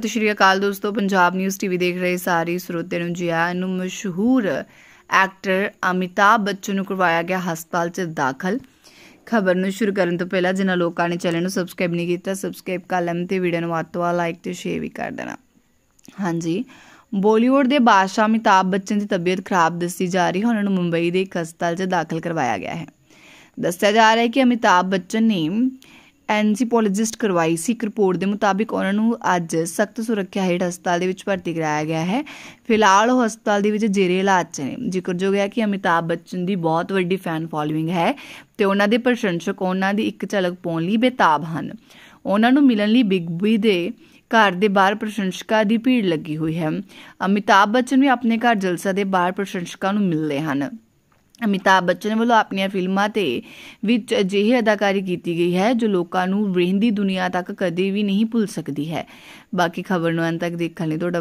ਸਤਿ ਸ਼੍ਰੀ ਅਕਾਲ ਦੋਸਤੋ Punjab news TV ਦੇਖ ਰਹੇ ਸਾਰੇ ਸਰੋਤਿਆਂ ਨੂੰ ਜੀ ਆਇਆਂ ਨੂੰ ਮਸ਼ਹੂਰ ਐਕਟਰ ਅਮਿਤਾਭ ਬੱਚਨ ਨੂੰ ਕਰਵਾਇਆ ਗਿਆ ਹਸਪਤਾਲ 'ਚ ਦਾਖਲ ਖਬਰ ਨੂੰ ਸ਼ੁਰੂ ਕਰਨ ਤੋਂ ਪਹਿਲਾਂ ਜਿਨ੍ਹਾਂ ਲੋਕਾਂ ਨੇ ਚੈਨਲ ਨੂੰ ਸਬਸਕ੍ਰਾਈਬ ਨਹੀਂ ਕੀਤਾ ਸਬਸਕ੍ਰਾਈਬ ਕਰ ਲੈਣ ਤੇ ਵੀਡੀਓ ਨੂੰ ਵੱਧ ਲਾਈਕ ਤੇ ਸ਼ੇਅਰ ਵੀ ਕਰ ਦੇਣਾ ਹਾਂਜੀ ਬਾਲੀਵੁੱਡ ਦੇ ਬਾਦਸ਼ਾਹ ਅਮਿਤਾਭ ਬੱਚਨ ਦੀ ਤਬੀਅਤ ਖਰਾਬ ਦੱਸੀ ਜਾ ਰਹੀ ਹੈ ਉਹਨਾਂ ਨੂੰ ਮੁੰਬਈ ਦੇ ਇੱਕ ਹਸਪਤਾਲ 'ਚ ਦਾਖਲ ਕਰਵਾਇਆ ਗਿਆ ਹੈ ਦੱਸਿਆ ਜਾ ਰਿਹਾ ਹੈ ਕਿ ਅਮਿਤਾਭ ਬੱਚਨ ਨੇ ਐਨਸੀਪੋਲੋਜਿਸਟ ਕਰਵਾਈ ਸੀ ਇੱਕ ਰਿਪੋਰਟ ਦੇ ਮੁਤਾਬਿਕ ਉਹਨਾਂ ਨੂੰ ਅੱਜ ਸਖਤ ਸੁਰੱਖਿਆ ਹੇਠ ਹਸਪਤਾਲ ਦੇ ਵਿੱਚ ਭਰਤੀ ਕਰਾਇਆ ਗਿਆ ਹੈ ਫਿਲਹਾਲ ਉਹ ਹਸਪਤਾਲ ਦੇ ਵਿੱਚ ਜੇਰੇ ਇਲਾਜ 'ਚ ਨੇ ਜੋ ਗਿਆ ਕਿ ਅਮਿਤਾਬ ਬੱਚਨ ਦੀ ਬਹੁਤ ਵੱਡੀ ਫੈਨ ਫਾਲੋਇੰਗ ਹੈ ਤੇ ਉਹਨਾਂ ਦੇ ਪ੍ਰਸ਼ੰਸਕ ਉਹਨਾਂ ਦੀ ਇੱਕ ਝਲਕ ਪਾਉਣ ਲਈ ਬੇਤਾਬ ਹਨ ਉਹਨਾਂ ਨੂੰ ਮਿਲਣ ਲਈ ਬਿਗ ਬੀ ਦੇ ਘਰ ਦੇ ਬਾਹਰ ਪ੍ਰਸ਼ੰਸਕਾਂ ਦੀ ਭੀੜ ਲੱਗੀ ਹੋਈ ਹੈ ਅਮਿਤਾਬ ਬੱਚਨ ਵੀ ਆਪਣੇ ਘਰ ਜਲਸਾ ਦੇ ਬਾਹਰ ਪ੍ਰਸ਼ੰਸਕਾਂ ਨੂੰ ਮਿਲਦੇ ਹਨ ਅਮਿਤਾਭ ਬੱਚਨ ਵੱਲੋਂ ਆਪਣੀਆਂ ਫਿਲਮਾਂ ਤੇ ਵਿੱਚ ਅਜਿਹੀ ਅਦਾਕਾਰੀ ਕੀਤੀ ਗਈ ਹੈ ਜੋ ਲੋਕਾਂ ਨੂੰ ਵਹਿੰਦੀ ਦੁਨੀਆ ਤੱਕ ਕਦੇ ਵੀ ਨਹੀਂ ਭੁੱਲ ਸਕਦੀ ਹੈ ਬਾਕੀ ਖਬਰ ਨੂੰ ਅੰਤ ਤੱਕ ਦੇਖਣ ਲਈ ਤੁਹਾਡਾ